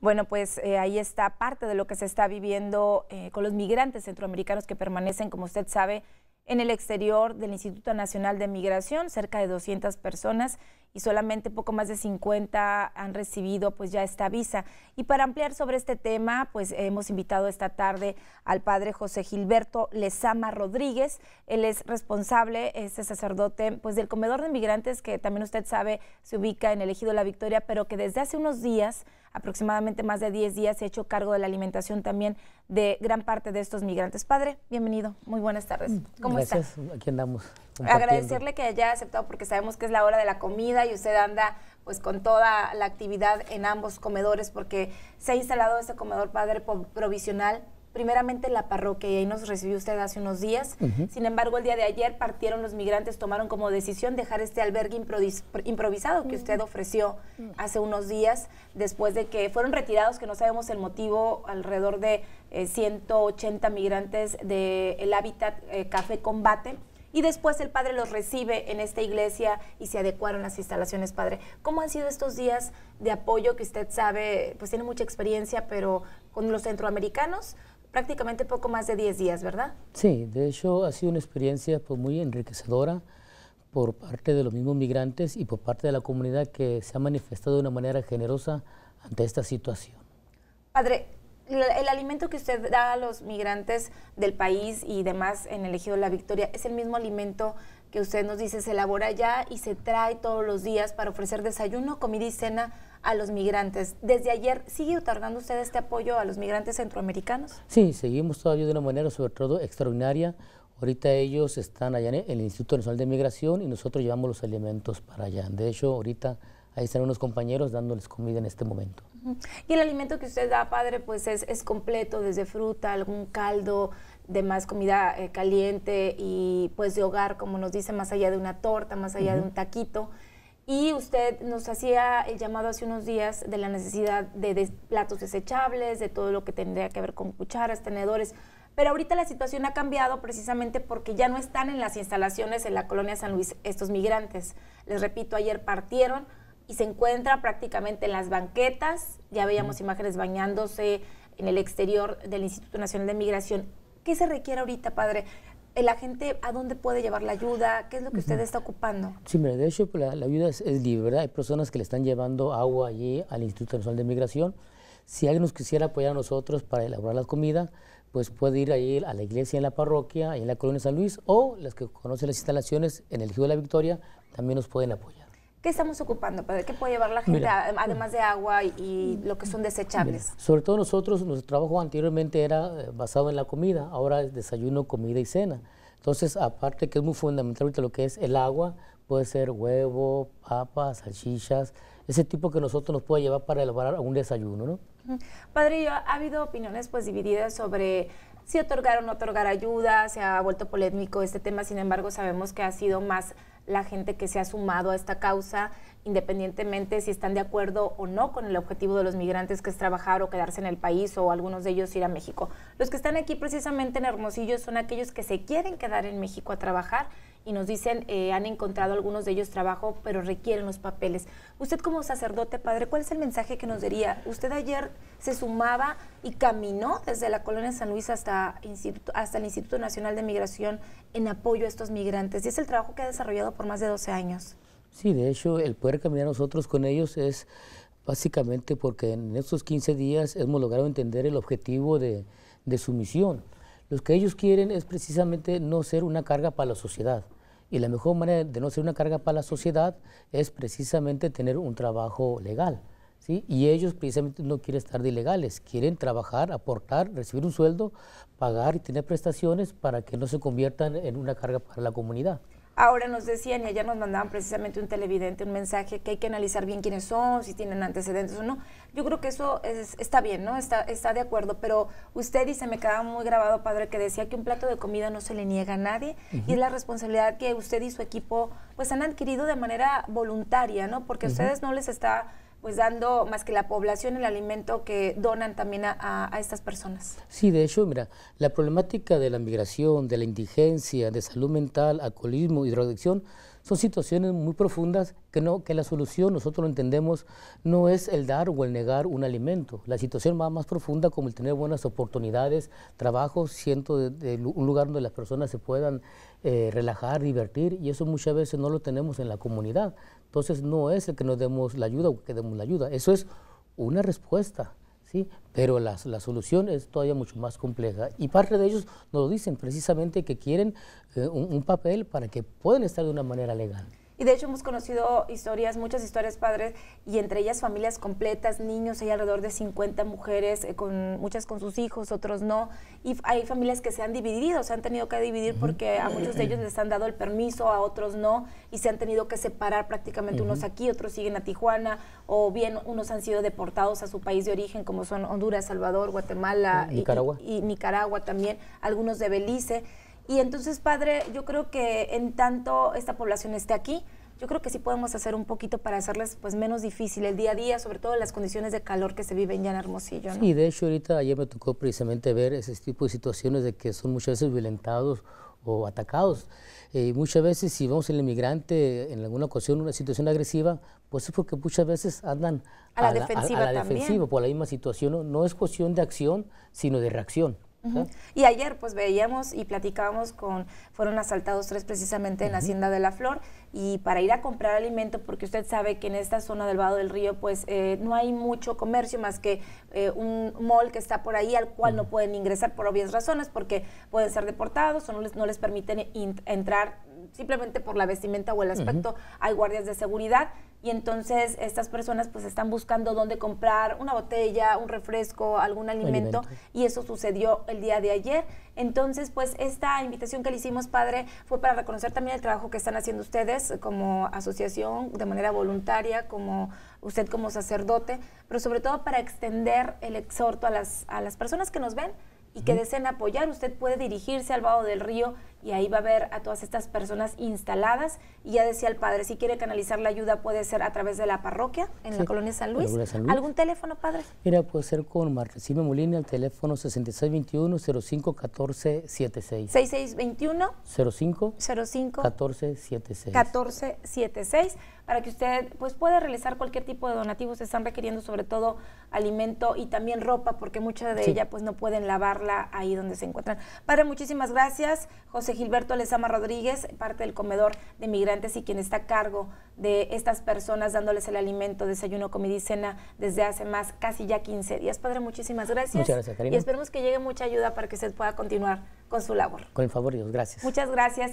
Bueno, pues eh, ahí está parte de lo que se está viviendo eh, con los migrantes centroamericanos que permanecen, como usted sabe, en el exterior del Instituto Nacional de Migración, cerca de 200 personas, y solamente poco más de 50 han recibido pues ya esta visa. Y para ampliar sobre este tema, pues hemos invitado esta tarde al padre José Gilberto Lezama Rodríguez. Él es responsable, este sacerdote, pues del comedor de migrantes que también usted sabe se ubica en el Ejido La Victoria, pero que desde hace unos días, aproximadamente más de 10 días, se ha hecho cargo de la alimentación también de gran parte de estos migrantes. Padre, bienvenido. Muy buenas tardes. ¿Cómo Gracias. Aquí andamos. Agradecerle que haya aceptado porque sabemos que es la hora de la comida y usted anda pues con toda la actividad en ambos comedores porque se ha instalado este comedor padre provisional primeramente en la parroquia y ahí nos recibió usted hace unos días. Sin embargo, el día de ayer partieron los migrantes, tomaron como decisión dejar este albergue improvisado que usted ofreció hace unos días, después de que fueron retirados, que no sabemos el motivo, alrededor de 180 eh, migrantes del hábitat eh, Café Combate. Y después el padre los recibe en esta iglesia y se adecuaron las instalaciones, padre. ¿Cómo han sido estos días de apoyo que usted sabe, pues tiene mucha experiencia, pero con los centroamericanos? Prácticamente poco más de 10 días, ¿verdad? Sí, de hecho ha sido una experiencia pues, muy enriquecedora por parte de los mismos migrantes y por parte de la comunidad que se ha manifestado de una manera generosa ante esta situación. Padre, el alimento que usted da a los migrantes del país y demás en el Ejido La Victoria es el mismo alimento que usted nos dice se elabora allá y se trae todos los días para ofrecer desayuno, comida y cena a los migrantes. Desde ayer, ¿sigue otorgando usted este apoyo a los migrantes centroamericanos? Sí, seguimos todavía de una manera sobre todo extraordinaria. Ahorita ellos están allá en el Instituto Nacional de Migración y nosotros llevamos los alimentos para allá. De hecho, ahorita Ahí están unos compañeros dándoles comida en este momento. Y el alimento que usted da, padre, pues es, es completo, desde fruta, algún caldo, de más comida eh, caliente y pues de hogar, como nos dice, más allá de una torta, más allá de un taquito. Y usted nos hacía el llamado hace unos días de la necesidad de, platos desechables, de todo lo que tendría que ver con cucharas, tenedores. Pero ahorita la situación ha cambiado precisamente porque ya no están en las instalaciones en la colonia San Luis estos migrantes. Les repito, ayer partieron y se encuentra prácticamente en las banquetas, ya veíamos imágenes bañándose en el exterior del Instituto Nacional de Migración. ¿Qué se requiere ahorita, padre? ¿La gente a dónde puede llevar la ayuda? ¿Qué es lo que usted está ocupando? Sí, mira, de hecho pues, la, ayuda es, libre, ¿verdad? Hay personas que le están llevando agua allí al Instituto Nacional de Migración. Si alguien nos quisiera apoyar a nosotros para elaborar la comida, pues puede ir ahí a la iglesia en la parroquia, en la colonia San Luis, o las que conocen las instalaciones en el río de la Victoria también nos pueden apoyar. ¿Qué estamos ocupando, padre? ¿Qué puede llevar la gente, además de agua y, lo que son desechables? sobre todo nosotros, nuestro trabajo anteriormente era eh, basado en la comida, ahora es desayuno, comida y cena. Entonces, aparte que es muy fundamental lo que es el agua, puede ser huevo, papas, salchichas, ese tipo que nosotros nos puede llevar para elaborar un desayuno, ¿no? Padre, ha habido opiniones pues divididas sobre si otorgar o no otorgar ayuda, se ha vuelto polémico este tema, sin embargo sabemos que ha sido más la gente que se ha sumado a esta causa, independientemente si están de acuerdo o no con el objetivo de los migrantes, que es trabajar o quedarse en el país, o algunos de ellos ir a México. Los que están aquí precisamente en Hermosillo son aquellos que se quieren quedar en México a trabajar y nos dicen, eh, han encontrado algunos de ellos trabajo, pero requieren los papeles. Usted como sacerdote, padre, ¿cuál es el mensaje que nos diría? Usted ayer se sumaba y caminó desde la colonia San Luis hasta, hasta el Instituto Nacional de Migración en apoyo a estos migrantes. Y es el trabajo que ha desarrollado por más de 12 años. Sí, de hecho, el poder caminar nosotros con ellos es básicamente porque en estos 15 días hemos logrado entender el objetivo de su misión. Lo que ellos quieren es precisamente no ser una carga para la sociedad, y la mejor manera de no ser una carga para la sociedad es precisamente tener un trabajo legal. ¿sí? Y ellos precisamente no quieren estar de ilegales, quieren trabajar, aportar, recibir un sueldo, pagar y tener prestaciones para que no se conviertan en una carga para la comunidad. Ahora nos decían, y ayer nos mandaban precisamente un televidente, un mensaje que hay que analizar bien quiénes son, si tienen antecedentes o no. Yo creo que eso está bien, ¿no? Está, está de acuerdo, pero usted, y se me quedaba muy grabado, padre, que decía que un plato de comida no se le niega a nadie y es la responsabilidad que usted y su equipo pues han adquirido de manera voluntaria, ¿no? Porque a ustedes no les está pues dando más que la población el alimento que donan también a, estas personas. Sí, de hecho, mira, la problemática de la migración, de la indigencia, de salud mental, alcoholismo y drogadicción son situaciones muy profundas que, no, que la solución, nosotros lo entendemos, no es el dar o el negar un alimento. La situación va más profunda como el tener buenas oportunidades, trabajo, siento de, un lugar donde las personas se puedan eh, relajar, divertir, y eso muchas veces no lo tenemos en la comunidad. Entonces no es el que nos demos la ayuda o que demos la ayuda, eso es una respuesta. ¿sí? pero la, solución es todavía mucho más compleja. Y parte de ellos nos dicen precisamente que quieren eh, un papel para que puedan estar de una manera legal. Y de hecho hemos conocido historias, muchas historias padres, y entre ellas familias completas, niños, hay alrededor de 50 mujeres, eh, con, muchas con sus hijos, otros no. Y hay familias que se han dividido, se han tenido que dividir porque a muchos de ellos les han dado el permiso, a otros no, y se han tenido que separar prácticamente unos aquí, otros siguen a Tijuana, o bien unos han sido deportados a su país de origen, como son Honduras, Salvador, Guatemala, ah, Nicaragua. y Nicaragua también, algunos de Belice. Y entonces, padre, yo creo que en tanto esta población esté aquí, yo creo que sí podemos hacer un poquito para hacerles pues menos difícil el día a día, sobre todo las condiciones de calor que se viven ya en Hermosillo. y Sí, de hecho ahorita ayer me tocó precisamente ver ese tipo de situaciones de que son muchas veces violentados o atacados. Eh, y muchas veces si vemos el inmigrante en alguna ocasión una situación agresiva, pues es porque muchas veces andan a la, defensiva, a, por la misma situación. no es cuestión de acción, sino de reacción. Y ayer pues veíamos y platicábamos con, fueron asaltados tres precisamente en la Hacienda de la Flor y para ir a comprar alimento, porque usted sabe que en esta zona del Vado del Río pues eh, no hay mucho comercio más que eh, un mall que está por ahí al cual no pueden ingresar por obvias razones porque pueden ser deportados o no les, no les permiten entrar simplemente por la vestimenta o el aspecto, hay guardias de seguridad y entonces estas personas pues están buscando dónde comprar una botella, un refresco, algún alimento, y eso sucedió el día de ayer. Entonces pues esta invitación que le hicimos padre fue para reconocer también el trabajo que están haciendo ustedes como asociación de manera voluntaria, como usted como sacerdote, pero sobre todo para extender el exhorto a las, a las personas que nos ven y que deseen apoyar, usted puede dirigirse al Bajo del Río y ahí va a ver a todas estas personas instaladas. Y ya decía el padre, si quiere canalizar la ayuda puede ser a través de la parroquia en la colonia San Luis. ¿Algún teléfono, padre? Mira, puede ser con Marta Molina, el teléfono 6621-051476. 6621 05 05 1476. para que usted pues pueda realizar cualquier tipo de donativo Se están requiriendo sobre todo alimento y también ropa porque mucha de ellas ella pues no pueden lavarla ahí donde se encuentran. Padre, muchísimas gracias. José José Gilberto Lezama Rodríguez, parte del comedor de migrantes y quien está a cargo de estas personas dándoles el alimento, desayuno, comida y cena desde hace más casi ya 15 días. Padre, muchísimas gracias. Muchas gracias, Karina. Y esperemos que llegue mucha ayuda para que usted pueda continuar con su labor. Con el favor Dios, gracias. Muchas gracias.